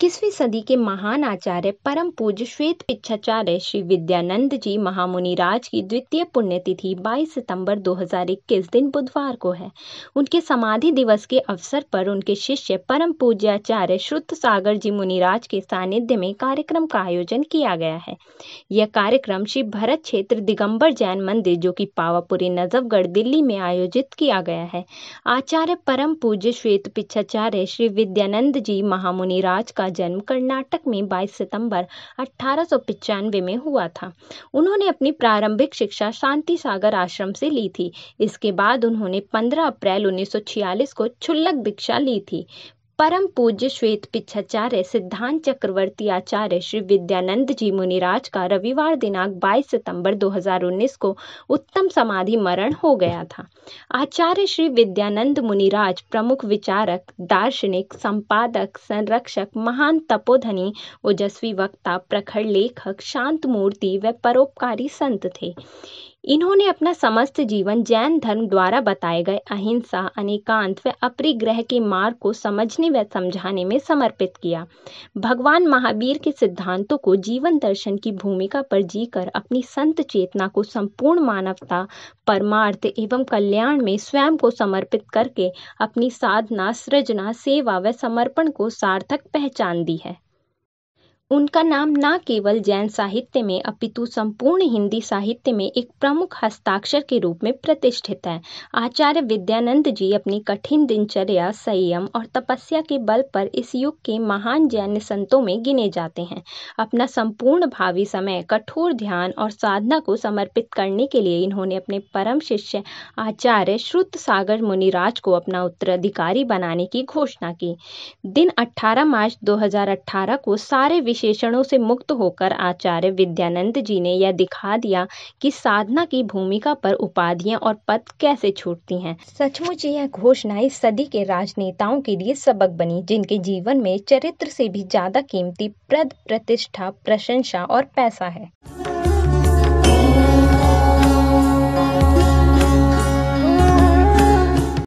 इक्कीसवीं सदी के महान आचार्य परम पूज्य श्वेत पिछाचार्य श्री विद्यानंद जी महामुनिराज की द्वितीय पुण्यतिथि 22 सितंबर 2021 दिन बुधवार को है उनके समाधि दिवस के अवसर पर उनके शिष्य परम पूज्याचार्य श्रुत सागर जी मुनिराज के सानिध्य में कार्यक्रम का आयोजन किया गया है यह कार्यक्रम श्री भरत क्षेत्र दिगम्बर जैन मंदिर जो की पावापुरी नजफगढ़ दिल्ली में आयोजित किया गया है आचार्य परम पूज्य श्वेत पिछाचार्य श्री विद्यानंद जी महामुनिराज का का जन्म कर्नाटक में 22 सितंबर अठारह में हुआ था उन्होंने अपनी प्रारंभिक शिक्षा शांति सागर आश्रम से ली थी इसके बाद उन्होंने 15 अप्रैल 1946 को छुल्लक दीक्षा ली थी परम पूज्य श्वेत पिछाचार्य सिद्धांत चक्रवर्ती आचार्य श्री विद्यानंद जी मुनिराज का रविवार दिनांक 22 सितंबर 2019 को उत्तम समाधि मरण हो गया था आचार्य श्री विद्यानंद मुनिराज प्रमुख विचारक दार्शनिक संपादक संरक्षक महान तपोधनी ओजस्वी वक्ता प्रखर लेखक शांत मूर्ति व परोपकारी संत थे इन्होंने अपना समस्त जीवन जैन धर्म द्वारा बताए गए अहिंसा अनेकांत व अपरिग्रह के मार्ग को समझने व समझाने में समर्पित किया भगवान महावीर के सिद्धांतों को जीवन दर्शन की भूमिका पर जीकर अपनी संत चेतना को संपूर्ण मानवता परमार्थ एवं कल्याण में स्वयं को समर्पित करके अपनी साधना सृजना सेवा व समर्पण को सार्थक पहचान दी है उनका नाम न केवल जैन साहित्य में अपितु संपूर्ण हिंदी साहित्य में एक प्रमुख हस्ताक्षर के रूप में प्रतिष्ठित है आचार्य विद्यानंद जी अपनी कठिन दिनचर्या संयम और तपस्या के बल पर इस युग के महान जैन संतों में गिने जाते हैं अपना संपूर्ण भावी समय कठोर ध्यान और साधना को समर्पित करने के लिए इन्होंने अपने परम शिष्य आचार्य श्रुत सागर मुनिराज को अपना उत्तराधिकारी बनाने की घोषणा की दिन अठारह मार्च दो को सारे विश्व विशेषणों से मुक्त होकर आचार्य विद्यानंद जी ने यह दिखा दिया कि साधना की भूमिका पर उपाधियां और पद कैसे छूटती हैं सचमुच यह घोषणा इस सदी के राजनेताओं के लिए सबक बनी जिनके जीवन में चरित्र से भी ज्यादा कीमती प्रद प्रतिष्ठा प्रशंसा और पैसा है